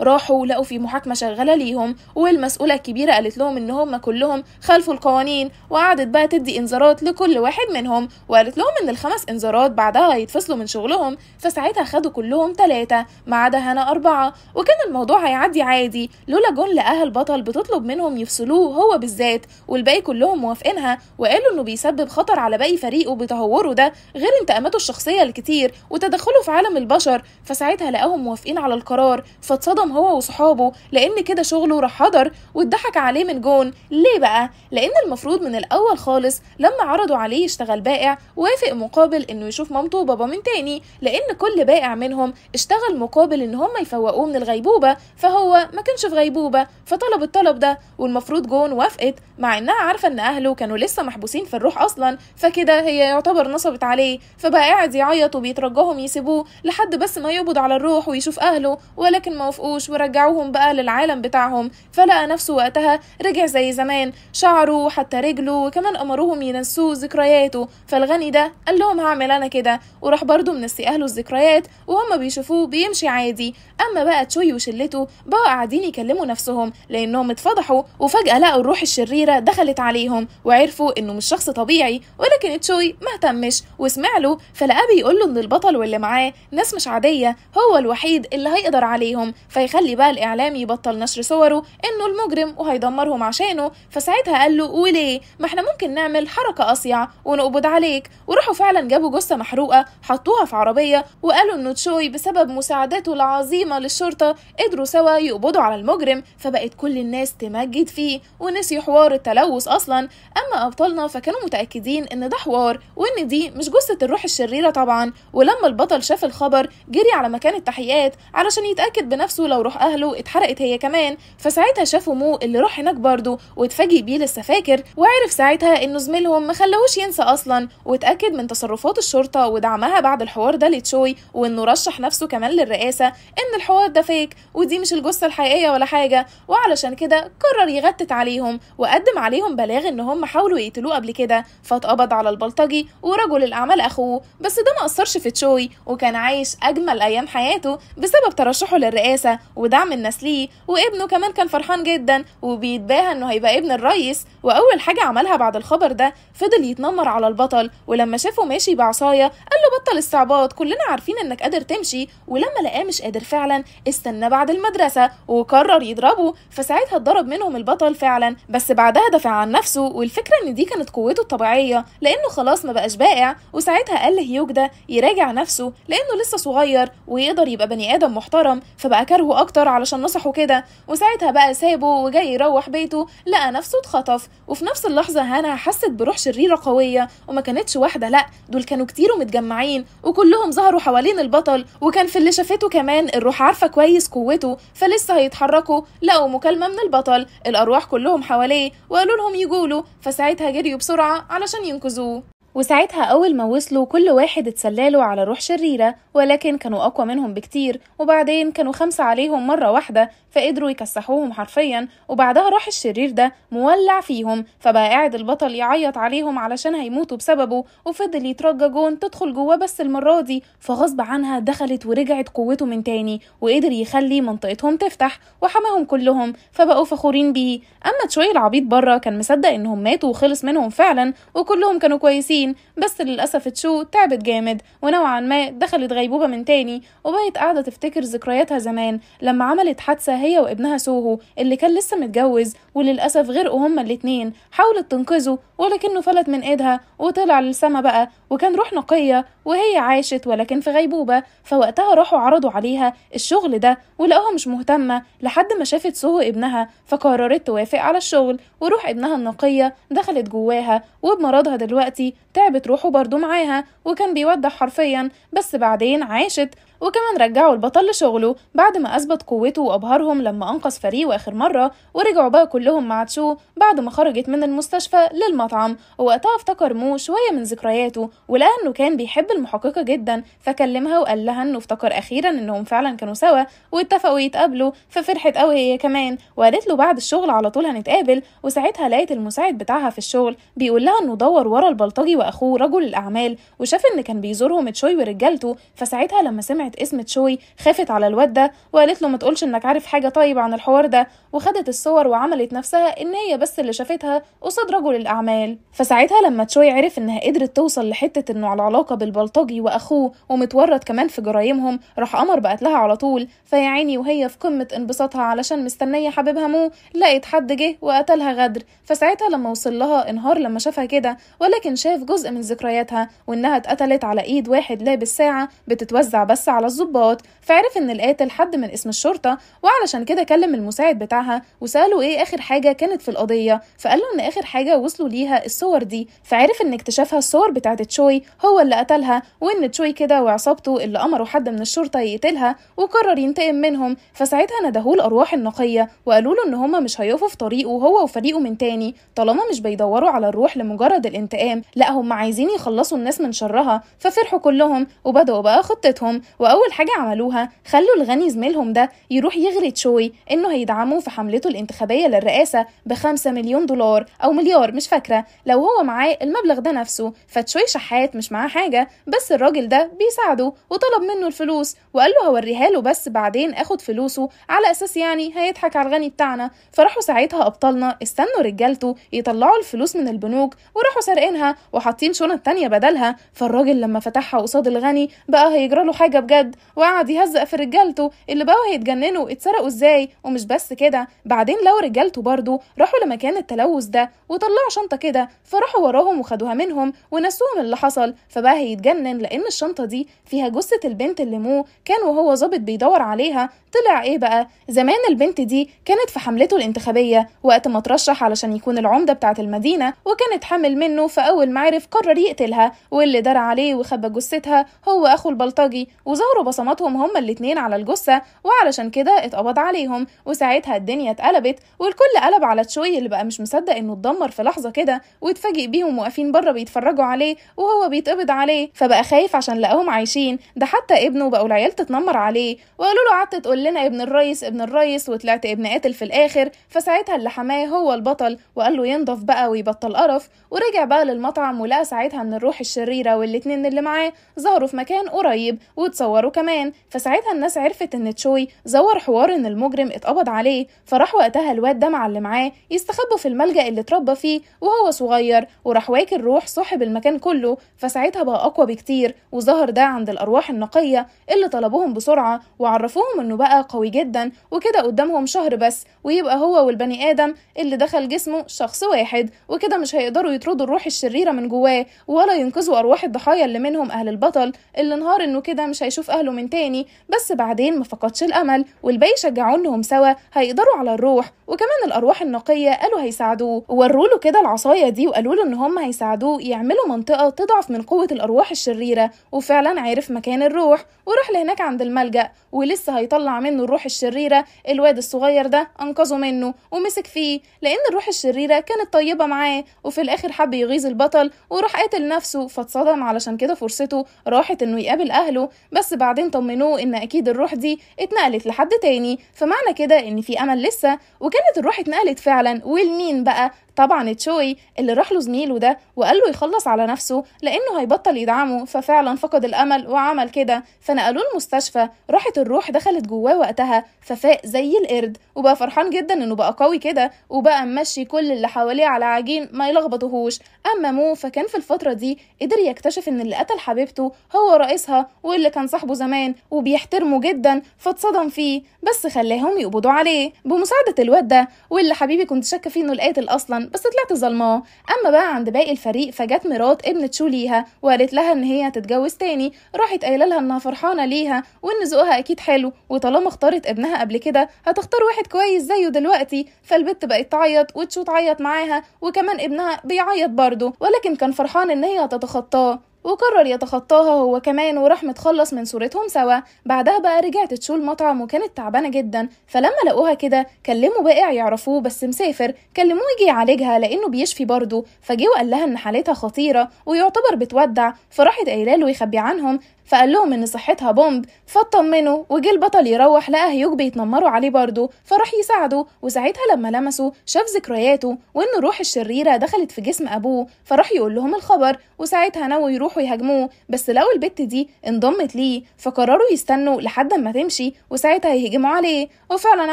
راحوا لقوا في محاكمه شغاله ليهم والمسؤوله الكبيره قالت لهم ان هم كلهم خلفوا القوانين وقعدت بقى تدي انذارات لكل واحد منهم وقالت لهم ان الخمس انذارات بعدها هيتفصلوا من شغلهم فساعتها خدوا كلهم تلاتة ما عدا هنا أربعة وكان الموضوع هيعدي عادي لولا جون لقاها البطل بتطلب منهم يفصلوه هو بالذات والباقي كلهم موافقينها وقالوا انه بيسبب خطر على باقي فريقه بتهوره ده غير انتقاماته الشخصية الكتير وتدخله في عالم البشر فساعتها لقاهم موافقين على القرار فاتصدم هو وصحابه لأن كده شغله راح حضر واتضحك عليه من جون التليفون ليه بقى لان المفروض من الاول خالص لما عرضوا عليه يشتغل بائع وافق مقابل انه يشوف مامته وبابا من تاني لان كل بائع منهم اشتغل مقابل ان هم يفوقوه من الغيبوبه فهو ما كانش في غيبوبه فطلب الطلب ده والمفروض جون وافقت مع انها عارفه ان اهله كانوا لسه محبوسين في الروح اصلا فكده هي يعتبر نصبت عليه فبقى قاعد يعيط وبيترجاهم يسيبوه لحد بس ما يقبض على الروح ويشوف اهله ولكن ما وافقوش ورجعوهم بقى للعالم بتاعهم فلقى نفسه وقتها رجع زي زمان شعره حتى رجله وكمان أمرهم ينسوه ذكرياته فالغني ده قال لهم هعمل أنا كده وراح برضه منسي أهله الذكريات وهم بيشوفوه بيمشي عادي أما بقى تشوي وشلته بقوا قاعدين يكلموا نفسهم لأنهم اتفضحوا وفجأة لقوا الروح الشريرة دخلت عليهم وعرفوا إنه مش شخص طبيعي ولكن تشوي ما اهتمش وسمع له فلقاه بيقول له إن البطل واللي معاه ناس مش عادية هو الوحيد اللي هيقدر عليهم فيخلي بقى الإعلام يبطل نشر صوره إنه المجرم وهيدمرهم عشان عشانه فساعتها قال له وليه ما احنا ممكن نعمل حركة أصيع ونقبض عليك وراحوا فعلا جابوا جثة محروقة حطوها في عربية وقالوا إنه تشوي بسبب مساعداته العظيمة للشرطة قدروا سوا يقبضوا على المجرم فبقت كل الناس تمجد فيه ونسي حوار التلوث أصلا أما أبطالنا فكانوا متأكدين إن ده حوار وإن دي مش جثة الروح الشريرة طبعا ولما البطل شاف الخبر جري على مكان التحقيقات علشان يتأكد بنفسه لو روح أهله اتحرقت هي كمان فساعتها شافوا مو اللي راح هناك برضه برضه واتفاجئ بيه لسه فاكر وعرف ساعتها انه زميلهم خلاهوش ينسى اصلا واتاكد من تصرفات الشرطه ودعمها بعد الحوار ده لتشوي وانه رشح نفسه كمان للرئاسه ان الحوار ده فيك ودي مش الجثه الحقيقيه ولا حاجه وعلشان كده قرر يغتت عليهم وقدم عليهم بلاغ ان هم حاولوا يقتلوه قبل كده فاتقبض على البلطجي ورجل الاعمال اخوه بس ده ما اثرش في تشوي وكان عايش اجمل ايام حياته بسبب ترشحه للرئاسه ودعم الناس ليه وابنه كمان كان فرحان جدا وبيتباهى انه هيبقى ابن الريس واول حاجه عملها بعد الخبر ده فضل يتنمر على البطل ولما شافه ماشي بعصايه قال له بطل استعباط كلنا عارفين انك قادر تمشي ولما لقاه مش قادر فعلا استنى بعد المدرسه وقرر يضربه فساعتها اتضرب منهم البطل فعلا بس بعدها دافع عن نفسه والفكره ان دي كانت قوته الطبيعيه لانه خلاص ما بقاش بائع وساعتها قال له ده يراجع نفسه لانه لسه صغير ويقدر يبقى بني ادم محترم فبقى كارهه اكتر علشان نصحه كده وساعتها بقى سابه وجاي يروح بيته لقى نفسه اتخطف وفي نفس اللحظة هانا حست بروح شريرة قوية وما كانتش واحدة لأ دول كانوا كتير ومتجمعين وكلهم ظهروا حوالين البطل وكان في اللي شافته كمان الروح عارفة كويس قوته فلسه هيتحركوا لقوا مكالمة من البطل الأرواح كلهم حواليه وقالوا لهم يجوا فساعتها جريوا بسرعة علشان ينقذوه وساعتها أول ما وصلوا كل واحد اتسلالوا على روح شريرة ولكن كانوا أقوى منهم بكتير وبعدين كانوا خمسة عليهم مرة واحدة فقدروا يكسحوهم حرفيا وبعدها راح الشرير ده مولع فيهم فبقى قاعد البطل يعيط عليهم علشان هيموتوا بسببه وفضل يترجى جون تدخل جواه بس المرة دي فغصب عنها دخلت ورجعت قوته من تاني وقدر يخلي منطقتهم تفتح وحماهم كلهم فبقوا فخورين بيه أما تشوي العبيط بره كان مصدق إنهم ماتوا وخلص منهم فعلا وكلهم كانوا كويسين 20 بس للأسف تشو تعبت جامد ونوعا ما دخلت غيبوبة من تاني وبقت قاعدة تفتكر ذكرياتها زمان لما عملت حادثة هي وابنها سوهو اللي كان لسه متجوز وللأسف غرقوا هما الاتنين حاولت تنقذه ولكنه فلت من ايدها وطلع للسما بقى وكان روح نقية وهي عاشت ولكن في غيبوبة فوقتها راحوا عرضوا عليها الشغل ده ولقوها مش مهتمة لحد ما شافت سهو ابنها فقررت توافق على الشغل وروح ابنها النقية دخلت جواها وبمرضها دلوقتي تعبت روحه برضه معاها وكان بيودع حرفيا بس بعدين عاشت وكمان رجعوا البطل لشغله بعد ما أثبت قوته وأبهرهم لما أنقذ فريقه آخر مرة ورجعوا بقى كلهم مع تشو بعد ما خرجت من المستشفى للمطعم ووقتها افتكر مو شوية من ذكرياته ولقى إنه كان بيحب المحققة جدا فكلمها وقال لها إنه افتكر أخيرا إنهم فعلا كانوا سوا واتفقوا يتقابلوا ففرحت قوي هي كمان وقالت له بعد الشغل على طول هنتقابل وساعتها لقيت المساعد بتاعها في الشغل بيقول لها إنه دور ورا البلطجي وأخوه رجل الأعمال وشاف إن كان بيزورهم تشوي ورجالته فساعتها لما سمعت كانت اسم تشوي خافت على الواد ده وقالت له ما تقولش انك عارف حاجه طيب عن الحوار ده وخدت الصور وعملت نفسها ان هي بس اللي شافتها قصاد رجل الاعمال فساعتها لما تشوي عرف انها قدرت توصل لحته انه على علاقه بالبلطجي واخوه ومتورط كمان في جرايمهم راح قمر بقتلها على طول فيا عيني وهي في قمه انبساطها علشان مستنيه حبيبها مو لقت حد جه وقتلها غدر فساعتها لما وصل لها انهار لما شافها كده ولكن شاف جزء من ذكرياتها وانها اتقتلت على ايد واحد لابس ساعه بتتوزع بس على الظباط فعرف ان القاتل حد من اسم الشرطه وعلشان كده كلم المساعد بتاعها وساله ايه اخر حاجه كانت في القضيه فقال له ان اخر حاجه وصلوا ليها الصور دي فعرف ان اكتشافها الصور بتاعه تشوي هو اللي قتلها وان تشوي كده وعصابته اللي امروا حد من الشرطه يقتلها وقرر ينتقم منهم فساعتها ندهوه الارواح النقيه وقالوا له ان هما مش هيقفوا في طريقه هو وفريقه من تاني طالما مش بيدوروا على الروح لمجرد الانتقام لا هم عايزين يخلصوا الناس من شرها ففرحوا كلهم وبداوا بقى خطتهم واول حاجه عملوها خلوا الغني زميلهم ده يروح يغري تشوي انه هيدعمه في حملته الانتخابيه للرئاسه بخمسة مليون دولار او مليار مش فاكره لو هو معاه المبلغ ده نفسه فتشوي شحات مش معاه حاجه بس الراجل ده بيساعده وطلب منه الفلوس وقال له هوريها له بس بعدين اخد فلوسه على اساس يعني هيضحك على الغني بتاعنا فراحوا ساعتها ابطالنا استنوا رجالته يطلعوا الفلوس من البنوك وراحوا سارقينها وحاطين شنط تانية بدلها فالراجل لما فتحها قصاد الغني بقى هيجرى له حاجه بجد بجد وقعد يهزق في رجالته اللي بقوا هيتجننوا اتسرقوا ازاي ومش بس كده بعدين لو رجالته برضه راحوا لمكان التلوث ده وطلعوا شنطه كده فراحوا وراهم وخدوها منهم ونسوهم اللي حصل فبقى هيتجنن لان الشنطه دي فيها جثه البنت اللي مو كان وهو ظابط بيدور عليها طلع ايه بقى زمان البنت دي كانت في حملته الانتخابيه وقت ما ترشح علشان يكون العمده بتاعه المدينه وكانت حامل منه فاول ما عرف قرر يقتلها واللي دار عليه وخبى جثتها هو اخو البلطجي وظابط ظهروا بصماتهم هما الاتنين على الجثة وعلشان كده اتقبض عليهم وساعتها الدنيا اتقلبت والكل قلب على تشوي اللي بقى مش مصدق انه اتدمر في لحظة كده واتفاجئ بيهم واقفين بره بيتفرجوا عليه وهو بيتقبض عليه فبقى خايف عشان لقاهم عايشين ده حتى ابنه بقوا العيال تتنمر عليه وقالوا له قعدت تقول لنا ابن الريس ابن الريس وطلعت ابن قاتل في الاخر فساعتها اللي حماه هو البطل وقال له ينضف بقى ويبطل قرف ورجع بقى للمطعم ولقى ساعتها ان الروح الشريرة والاتنين اللي معاه ظهروا في مكان قريب واتصوروا زوروا كمان فساعتها الناس عرفت ان تشوي زور حوار ان المجرم اتقبض عليه فراح وقتها الواد ده مع اللي معاه يستخبوا في الملجأ اللي اتربى فيه وهو صغير وراح واكل روح صاحب المكان كله فساعتها بقى اقوى بكتير وظهر ده عند الارواح النقيه اللي طلبوهم بسرعه وعرفوهم انه بقى قوي جدا وكده قدامهم شهر بس ويبقى هو والبني ادم اللي دخل جسمه شخص واحد وكده مش هيقدروا يطردوا الروح الشريره من جواه ولا ينقذوا ارواح الضحايا اللي منهم اهل البطل اللي نهار انه كده مش هيشوف يشوف أهله من تاني بس بعدين ما فقدش الأمل والباقي شجعوه إنهم سوا هيقدروا على الروح وكمان الارواح النقيه قالوا هيساعدوه ووروا له كده العصايه دي وقالوا له ان هم هيساعدوه يعملوا منطقه تضعف من قوه الارواح الشريره وفعلا عرف مكان الروح وراح لهناك عند الملجا ولسه هيطلع منه الروح الشريره الواد الصغير ده انقذه منه ومسك فيه لان الروح الشريره كانت طيبه معاه وفي الاخر حب يغيظ البطل وراح قاتل نفسه فاتصدم علشان كده فرصته راحت انه يقابل اهله بس بعدين طمنوه ان اكيد الروح دي اتنقلت لحد تاني فمعنى كده ان في امل لسه وكانت الروح اتنقلت فعلا ولمين بقى طبعا تشوي اللي راح له زميله ده وقال له يخلص على نفسه لانه هيبطل يدعمه ففعلا فقد الامل وعمل كده فنقلوه المستشفى راحت الروح دخلت جواه وقتها ففاق زي القرد وبقى فرحان جدا انه بقى قوي كده وبقى ممشي كل اللي حواليه على عجين ما يلخبطوهوش اما مو فكان في الفتره دي قدر يكتشف ان اللي قتل حبيبته هو رئيسها واللي كان صاحبه زمان وبيحترمه جدا فاتصدم فيه بس خلاهم يقبضوا عليه بمساعده الواد الولد ده واللي حبيبي كنت شاكه فيه انه القاتل اصلا بس طلعت ظلماه اما بقى عند باقي الفريق فجت مرات ابنه شو ليها وقالت لها ان هي هتتجوز تاني راحت قايله لها انها فرحانه ليها وان ذوقها اكيد حلو وطالما اختارت ابنها قبل كده هتختار واحد كويس زيه دلوقتي فالبت بقت تعيط وتشو تعيط معاها وكمان ابنها بيعيط برضه ولكن كان فرحان ان هي هتتخطاه وقرر يتخطاها هو كمان وراح متخلص من صورتهم سوا بعدها بقى رجعت تشول المطعم وكانت تعبانه جدا فلما لقوها كده كلموا بائع يعرفوه بس مسافر كلموه يجي يعالجها لانه بيشفي برضه فجه وقال لها ان حالتها خطيره ويعتبر بتودع فراحت قايله له يخبي عنهم فقال لهم إن صحتها بومب فاطمنوا وجه البطل يروح لقى هيوك بيتنمروا عليه برضه فراح يساعده وساعتها لما لمسه شاف ذكرياته وإن روح الشريرة دخلت في جسم أبوه فراح يقول لهم الخبر وساعتها نووا يروحوا يهاجموه بس لقوا البت دي انضمت ليه فقرروا يستنوا لحد ما تمشي وساعتها يهجموا عليه وفعلا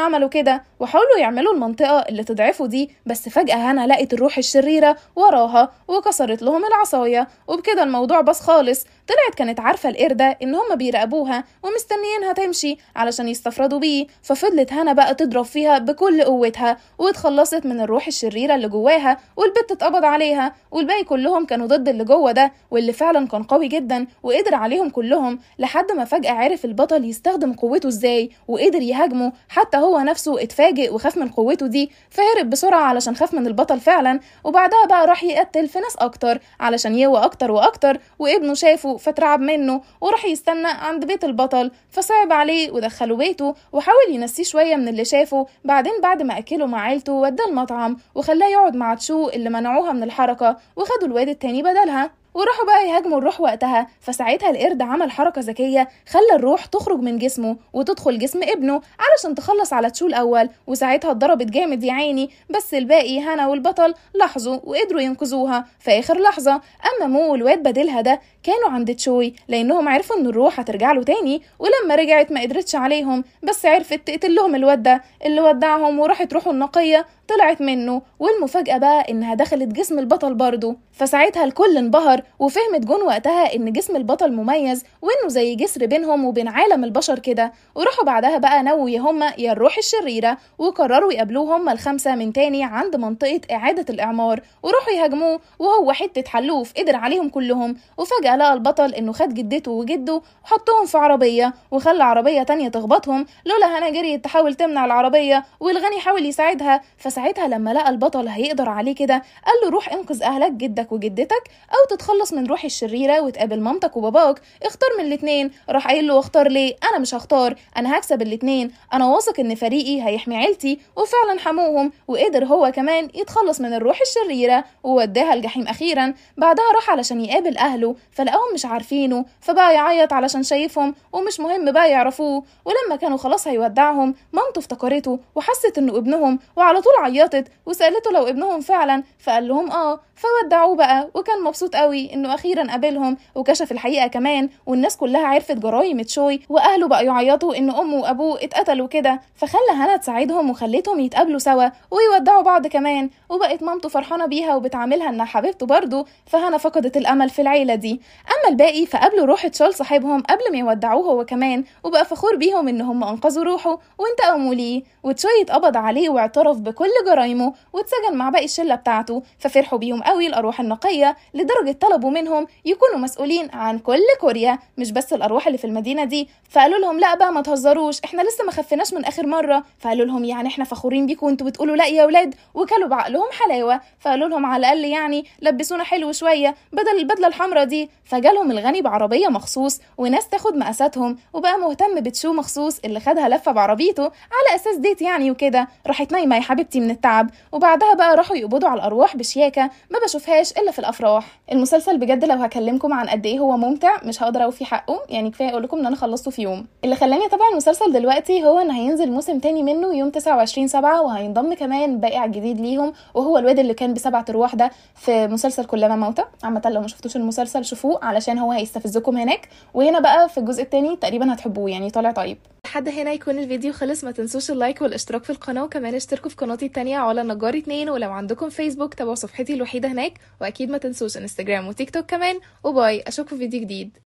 عملوا كده وحاولوا يعملوا المنطقة اللي تضعفه دي بس فجأة هنا لقت الروح الشريرة وراها وكسرت لهم العصاية وبكده الموضوع بس خالص طلعت كانت عارفة القردة إن هما بيراقبوها ومستنيينها تمشي علشان يستفردوا بيه ففضلت هنا بقى تضرب فيها بكل قوتها واتخلصت من الروح الشريرة اللي جواها والبت اتقبض عليها والباقي كلهم كانوا ضد اللي جوه ده واللي فعلا كان قوي جدا وقدر عليهم كلهم لحد ما فجأة عرف البطل يستخدم قوته ازاي وقدر يهاجمه حتى هو نفسه اتفاجئ وخاف من قوته دي فهرب بسرعة علشان خاف من البطل فعلا وبعدها بقى راح يقتل في ناس أكتر علشان يقوى أكتر وأكتر وابنه شافه فترعب منه وراح يستنى عند بيت البطل فصعب عليه ودخله بيته وحاول ينسيه شوية من اللي شافه بعدين بعد ما أكله مع عيلته وداه المطعم وخلاه يقعد مع تشو اللي منعوها من الحركة وخدوا الواد التاني بدلها وراحوا بقى يهاجموا الروح وقتها فساعتها القرد عمل حركة ذكية خلى الروح تخرج من جسمه وتدخل جسم ابنه علشان تخلص على تشو الأول وساعتها اتضربت جامد يا عيني بس الباقي هنا والبطل لاحظوا وقدروا ينقذوها في آخر لحظة أما مو والواد بديلها ده كانوا عند تشوي لأنهم عرفوا إن الروح هترجع له تاني ولما رجعت ما قدرتش عليهم بس عرفت تقتل لهم الواد ده اللي ودعهم وراحت روحه النقية طلعت منه والمفاجأة بقى إنها دخلت جسم البطل برضه فساعتها الكل انبهر وفهمت جون وقتها إن جسم البطل مميز وإنه زي جسر بينهم وبين عالم البشر كده وراحوا بعدها بقى نووا يا هما يا الروح الشريرة وقرروا يقابلوه هما الخمسة من تاني عند منطقة إعادة الإعمار وراحوا يهاجموه وهو حتة حلوف قدر عليهم كلهم وفجأة لقى البطل إنه خد جدته وجده وحطهم في عربية وخلى عربية تانية تخبطهم لولا هنا جريت تحاول تمنع العربية والغني حاول يساعدها فساعتها ساعتها لما لقى البطل هيقدر عليه كده قال له روح انقذ اهلك جدك وجدتك او تتخلص من روح الشريره وتقابل مامتك وباباك اختار من الاتنين راح قايل له واختار ليه انا مش هختار انا هكسب الاتنين انا واثق ان فريقي هيحمي عيلتي وفعلا حموهم وقدر هو كمان يتخلص من الروح الشريره ووداها الجحيم اخيرا بعدها راح علشان يقابل اهله فلقاهم مش عارفينه فبقى يعيط علشان شايفهم ومش مهم بقى يعرفوه ولما كانوا خلاص هيودعهم مامته افتكرته وحست انه ابنهم وعلى طول عيطت وسألته لو ابنهم فعلا فقال لهم اه فودعوه بقى وكان مبسوط قوي انه اخيرا قابلهم وكشف الحقيقه كمان والناس كلها عرفت جرايم تشوي واهله بقى يعيطوا ان امه وابوه اتقتلوا كده فخلى هنا تساعدهم وخلتهم يتقابلوا سوا ويودعوا بعض كمان وبقت مامته فرحانه بيها وبتعاملها انها حبيبته برضه فهنا فقدت الامل في العيله دي اما الباقي فقابلوا روح تشول صاحبهم قبل ما يودعوه هو كمان وبقى فخور بيهم ان هم انقذوا روحه وانتقموا ليه وتشوي اتقبض عليه واعترف بكل كل جرايمه واتسجن مع باقي الشله بتاعته ففرحوا بيهم قوي الارواح النقيه لدرجه طلبوا منهم يكونوا مسؤولين عن كل كوريا مش بس الارواح اللي في المدينه دي فقالوا لهم لا بقى ما تهزروش احنا لسه ما خفناش من اخر مره فقالوا لهم يعني احنا فخورين بيكم وانتوا بتقولوا لا يا ولاد وكلوا بعقلهم حلاوه فقالوا لهم على الاقل يعني لبسونا حلو شويه بدل البدله الحمراء دي فجالهم الغني بعربيه مخصوص وناس تاخد مقاساتهم وبقى مهتم بتشو مخصوص اللي خدها لفه بعربيته على اساس ديت يعني وكده راحت نايمه يا حبيبتي من التعب وبعدها بقى راحوا يقبضوا على الارواح بشياكه ما بشوفهاش الا في الافراح المسلسل بجد لو هكلمكم عن قد ايه هو ممتع مش هقدر اوفي حقه يعني كفايه اقول لكم ان انا خلصته في يوم اللي خلاني اتابع المسلسل دلوقتي هو ان هينزل موسم تاني منه يوم 29 7 وهينضم كمان بائع جديد ليهم وهو الواد اللي كان بسبعة ارواح ده في مسلسل كلما موتى عامه لو ما شفتوش المسلسل شوفوه علشان هو هيستفزكم هناك وهنا بقى في الجزء التاني تقريبا هتحبوه يعني طالع طيب لحد هنا يكون الفيديو خلص ما تنسوش اللايك والاشتراك في القناه وكمان اشتركوا في قناتي التانية على نجار اتنين ولو عندكم فيسبوك تابعوا صفحتي الوحيدة هناك وأكيد ما تنسوش انستجرام وتيك توك كمان وباي أشوفكم في فيديو جديد